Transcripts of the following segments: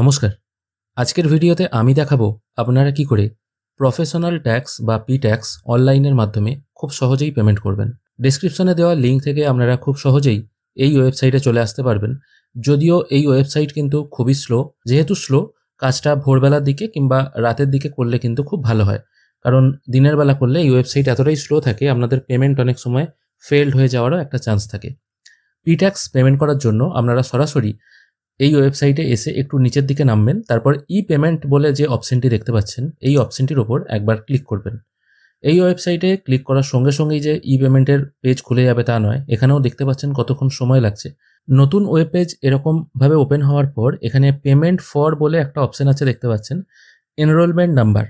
নমস্কার আজকের ভিডিওতে আমি দেখাবো আপনারা কি করে প্রফেশনাল ট্যাক্স বা পি ট্যাক্স অনলাইনের মাধ্যমে খুব সহজেই পেমেন্ট করবেন ডিসক্রিপশনে দেওয়া লিঙ্ক থেকে আপনারা খুব সহজেই এই ওয়েবসাইটে চলে আসতে পারবেন যদিও এই ওয়েবসাইট কিন্তু খুবই স্লো যেহেতু স্লো কাজটা ভোরবেলার দিকে কিংবা রাতের দিকে করলে কিন্তু খুব ভালো হয় কারণ দিনের বেলা করলে এই ওয়েবসাইট এতটাই স্লো থাকে আপনাদের পেমেন্ট অনেক সময় ফেলড হয়ে যাওয়ারও একটা চান্স থাকে পি ট্যাক্স পেমেন্ট করার জন্য আপনারা সরাসরি এই ওয়েবসাইটে এসে একটু নিচের দিকে নামবেন তারপর ই পেমেন্ট বলে যে অপশনটি দেখতে পাচ্ছেন এই অপশনটির ওপর একবার ক্লিক করবেন এই ওয়েবসাইটে ক্লিক করার সঙ্গে সঙ্গেই যে ই পেমেন্টের পেজ খুলে যাবে তা নয় এখানেও দেখতে পাচ্ছেন কতক্ষণ সময় লাগছে নতুন ওয়েব পেজ এরকমভাবে ওপেন হওয়ার পর এখানে পেমেন্ট ফর বলে একটা অপশন আছে দেখতে পাচ্ছেন এনরোলমেন্ট নাম্বার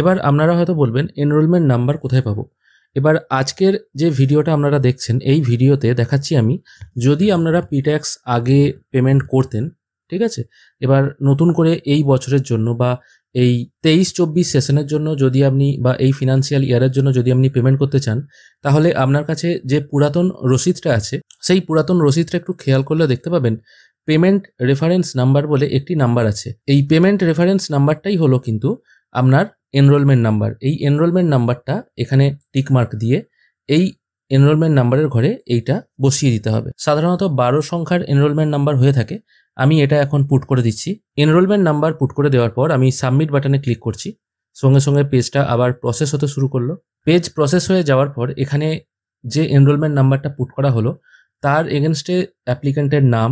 এবার আপনারা হয়তো বলবেন এনরোলমেন্ট নাম্বার কোথায় পাবো এবার আজকের যে ভিডিওটা আপনারা দেখছেন এই ভিডিওতে দেখাচ্ছি আমি যদি আপনারা পিট্যাক্স আগে পেমেন্ট করতেন ঠিক আছে এবার নতুন করে এই বছরের জন্য বা এই তেইশ চব্বিশ সেশনের জন্য যদি আপনি বা এই ফিনান্সিয়াল ইয়ারের জন্য যদি আপনি পেমেন্ট করতে চান তাহলে আপনার কাছে যে পুরাতন রসিদটা আছে সেই পুরাতন রসিদটা একটু খেয়াল করলে দেখতে পাবেন পেমেন্ট রেফারেন্স নাম্বার বলে একটি নাম্বার আছে এই পেমেন্ট রেফারেন্স নাম্বারটাই হলো কিন্তু আপনার এনরোলমেন্ট নাম্বার এই এনরোলমেন্ট নাম্বারটা এখানে টিকমার্ক দিয়ে এই এনরোলমেন্ট নাম্বারের ঘরে এইটা বসিয়ে দিতে হবে সাধারণত বারো সংখ্যার এনরোলমেন্ট নাম্বার হয়ে থাকে আমি এটা এখন পুট করে দিচ্ছি এনরোলমেন্ট নাম্বার পুট করে দেওয়ার পর আমি সাবমিট বাটনে ক্লিক করছি সঙ্গে সঙ্গে পেজটা আবার প্রসেস হতে শুরু করলো পেজ প্রসেস হয়ে যাওয়ার পর এখানে যে এনরোলমেন্ট নাম্বারটা পুট করা হলো তার এগেনস্টে অ্যাপ্লিকেন্টের নাম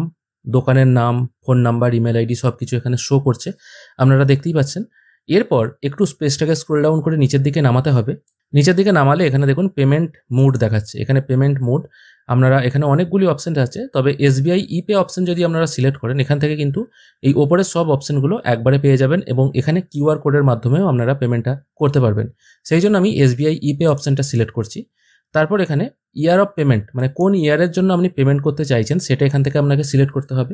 দোকানের নাম ফোন নাম্বার ইমেল আইডি সব কিছু এখানে শো করছে আপনারা দেখতেই পাচ্ছেন এরপর একটু স্পেসটাকে স্ক্রোল ডাউন করে নিচের দিকে নামাতে হবে নিচের দিকে নামালে এখানে দেখুন পেমেন্ট মোড দেখাচ্ছে এখানে পেমেন্ট মোড আপনারা এখানে অনেকগুলি অপশান আছে তবে এসবিআই ইপে অপশান যদি আপনারা সিলেক্ট করেন এখান থেকে কিন্তু এই ওপরের সব অপশানগুলো একবারে পেয়ে যাবেন এবং এখানে কিউআর কোডের মাধ্যমেও আপনারা পেমেন্টটা করতে পারবেন সেই জন্য আমি এসবিআই ইপে অপশানটা সিলেক্ট করছি তারপর এখানে ইয়ার অফ পেমেন্ট মানে কোন ইয়ারের জন্য আপনি পেমেন্ট করতে চাইছেন সেটা এখান থেকে আপনাকে সিলেক্ট করতে হবে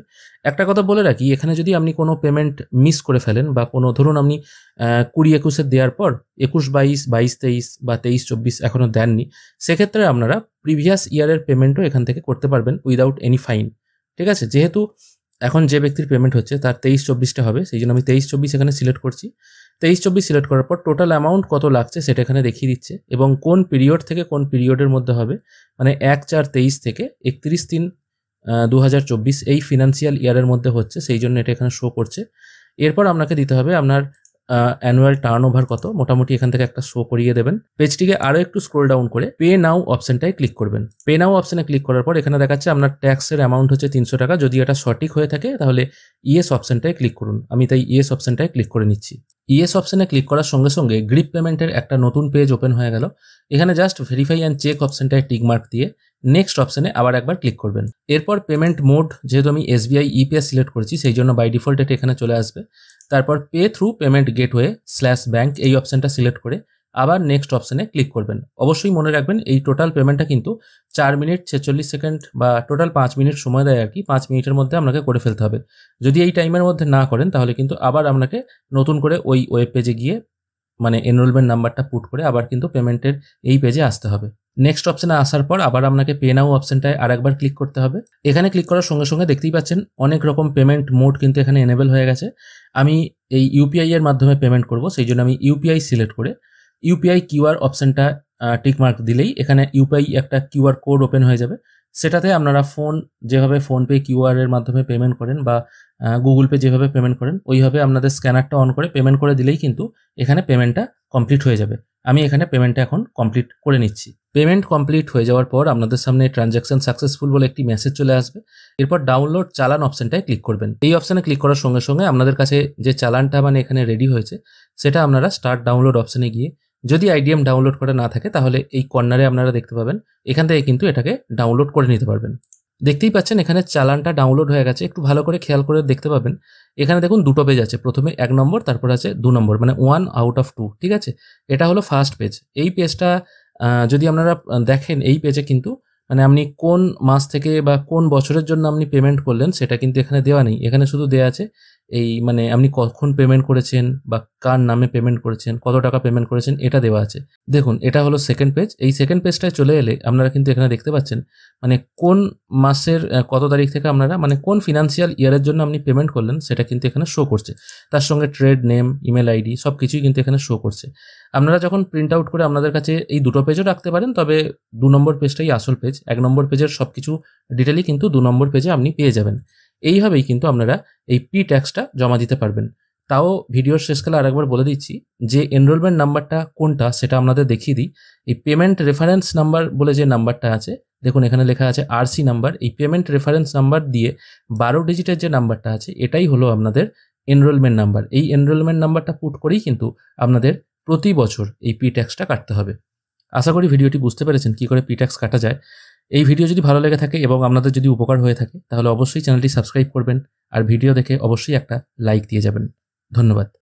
একটা কথা বলে রাখি এখানে যদি আপনি কোনো পেমেন্ট মিস করে ফেলেন বা কোনো ধরুন আপনি কুড়ি একুশের দেওয়ার পর একুশ বাইশ বাইশ তেইশ বা তেইশ চব্বিশ এখনও দেননি সেক্ষেত্রে আপনারা প্রিভিয়াস ইয়ারের পেমেন্টও এখান থেকে করতে পারবেন উইদাউট এনি ফাইন ঠিক আছে যেহেতু এখন যে ব্যক্তির পেমেন্ট হচ্ছে তার তেইশ চব্বিশটা হবে সেই জন্য আমি তেইশ চব্বিশ এখানে সিলেক্ট করছি তেইশ চব্বিশ সিলেক্ট করার পর টোটাল অ্যামাউন্ট কত লাগছে সেটা এখানে দেখিয়ে দিচ্ছে এবং কোন পিরিয়ড থেকে কোন পিরিয়ডের মধ্যে হবে মানে এক চার তেইশ থেকে একত্রিশ তিন দু এই ফিনান্সিয়াল ইয়ারের মধ্যে হচ্ছে সেই জন্য এটা এখানে শো করছে এরপর আপনাকে দিতে হবে আপনার অ্যানুয়াল টার্ন ওভার কত মোটামুটি এখান থেকে একটা শো করিয়ে দেবেন পেজটিকে আরও একটু স্ক্রোল ডাউন করে পে নাও অপশনটায় ক্লিক করবেন পে নাও অপশনে ক্লিক করার পর এখানে দেখাচ্ছে আপনার ট্যাক্সের অ্যামাউন্ট হচ্ছে তিনশো টাকা যদি এটা সঠিক হয়ে থাকে তাহলে ইয়েস অপশনটায় ক্লিক করুন আমি তাই ইয়েস অপশনটায় ক্লিক করে নিচ্ছি ইএস অপশানে ক্লিক করার সঙ্গে সঙ্গে গ্রিপ পেমেন্টের একটা নতুন পেজ ওপেন হয়ে গেল এখানে জাস্ট ভেরিফাই অ্যান্ড চেক অপশানটায় টিকমার্ক দিয়ে নেক্সট অপশানে আবার একবার ক্লিক করবেন এরপর পেমেন্ট মোড যেহেতু আমি এসবিআই ইপিএস সিলেক্ট করেছি সেই জন্য বাই ডিফল্ট এটা এখানে চলে আসবে তারপর pay through payment gateway slash bank এই অপশানটা সিলেক্ট করে আবার নেক্সট অপশানে ক্লিক করবেন অবশ্যই মনে রাখবেন এই টোটাল পেমেন্টটা কিন্তু চার মিনিট ছেচল্লিশ সেকেন্ড বা টোটাল পাঁচ মিনিট সময় দেয় আর কি পাঁচ মিনিটের মধ্যে আপনাকে করে ফেলতে হবে যদি এই টাইমের মধ্যে না করেন তাহলে কিন্তু আবার আপনাকে নতুন করে ওই ওয়েব পেজে গিয়ে মানে এনরোলমেন্ট নাম্বারটা পুট করে আবার কিন্তু পেমেন্টের এই পেজে আসতে হবে নেক্সট অপশানে আসার পর আবার আপনাকে পে নাও অপশানটায় আরেকবার ক্লিক করতে হবে এখানে ক্লিক করার সঙ্গে সঙ্গে দেখতেই পাচ্ছেন অনেক রকম পেমেন্ট মোড কিন্তু এখানে এনেবেল হয়ে গেছে আমি এই ইউপিআই এর মাধ্যমে পেমেন্ট করব সেই জন্য আমি ইউপিআই সিলেক্ট করে ইউপিআই কিউআর অপশানটা টিকমার্ক দিলেই এখানে ইউপিআই একটা কিউআর কোড ওপেন হয়ে যাবে সেটাতে আপনারা ফোন যেভাবে ফোনপে কিউআর এর মাধ্যমে পেমেন্ট করেন বা গুগল পে যেভাবে পেমেন্ট করেন ওইভাবে আপনাদের স্ক্যানারটা অন করে পেমেন্ট করে দিলেই কিন্তু এখানে পেমেন্টটা কমপ্লিট হয়ে যাবে আমি এখানে পেমেন্টটা এখন কমপ্লিট করে নিচ্ছি পেমেন্ট কমপ্লিট হয়ে যাওয়ার পর আপনাদের সামনে ট্রানজ্যাকশন সাকসেসফুল বলে একটি মেসেজ চলে আসবে এরপর ডাউনলোড চালান অপশানটায় ক্লিক করবেন এই অপশানে ক্লিক করার সঙ্গে সঙ্গে আপনাদের কাছে যে চালানটা মানে এখানে রেডি হয়েছে সেটা আপনারা স্টার্ট ডাউনলোড অপশানে গিয়ে যদি আইডিএম ডাউনলোড করা না থাকে তাহলে এই কর্নারে আপনারা দেখতে পাবেন এখান থেকে কিন্তু এটাকে ডাউনলোড করে নিতে পারবেন দেখতেই পাচ্ছেন এখানে চালানটা ডাউনলোড হয়ে গেছে একটু ভালো করে খেয়াল করে দেখতে পাবেন এখানে দেখুন দুটো পেজ আছে প্রথমে এক নম্বর তারপর আছে দু নম্বর মানে ওয়ান আউট অফ টু ঠিক আছে এটা হলো ফার্স্ট পেজ এই পেজটা যদি আপনারা দেখেন এই পেজে কিন্তু মানে আপনি কোন মাস থেকে বা কোন বছরের জন্য আপনি পেমেন্ট করলেন সেটা কিন্তু এখানে দেওয়া নেই এখানে শুধু দেওয়া আছে এই মানে আপনি কখন পেমেন্ট করেছেন বা কার নামে পেমেন্ট করেছেন কত টাকা পেমেন্ট করেছেন এটা দেওয়া আছে দেখুন এটা হলো সেকেন্ড পেজ এই সেকেন্ড পেজটায় চলে এলে আপনারা কিন্তু এখানে দেখতে পাচ্ছেন মানে কোন মাসের কত তারিখ থেকে আপনারা মানে কোন ফিনান্সিয়াল ইয়ারের জন্য আপনি পেমেন্ট করলেন সেটা কিন্তু এখানে শো করছে তার সঙ্গে ট্রেড নেম ইমেল আইডি সব কিছুই কিন্তু এখানে শো করছে আপনারা যখন প্রিন্ট আউট করে আপনাদের কাছে এই দুটো পেজও রাখতে পারেন তবে দু নম্বর পেজটাই আসল পেজ এক নম্বর পেজের সব কিছু ডিটেলই কিন্তু দু নম্বর পেজে আপনি পেয়ে যাবেন এইভাবেই কিন্তু আপনারা এই পি ট্যাক্সটা জমা দিতে পারবেন তাও ভিডিওর শেষকালে আরেকবার বলে দিচ্ছি যে এনরোলমেন্ট নাম্বারটা কোনটা সেটা আপনাদের দেখিয়ে দিই এই পেমেন্ট রেফারেন্স নাম্বার বলে যে নাম্বারটা আছে দেখুন এখানে লেখা আছে আরসি নাম্বার এই পেমেন্ট রেফারেন্স নাম্বার দিয়ে বারো ডিজিটের যে নাম্বারটা আছে এটাই হলো আপনাদের এনরোলমেন্ট নাম্বার এই এনরোলমেন্ট নাম্বারটা পুট করেই কিন্তু আপনাদের প্রতি বছর এই পি ট্যাক্সটা কাটতে হবে আশা করি ভিডিওটি বুঝতে পেরেছেন কী করে পি ট্যাক্স কাটা যায় এই ভিডিও যদি ভালো লেগে থাকে এবং আপনাদের যদি উপকার হয়ে থাকে তাহলে অবশ্যই চ্যানেলটি সাবস্ক্রাইব করবেন আর ভিডিও দেখে অবশ্যই একটা লাইক দিয়ে যাবেন ধন্যবাদ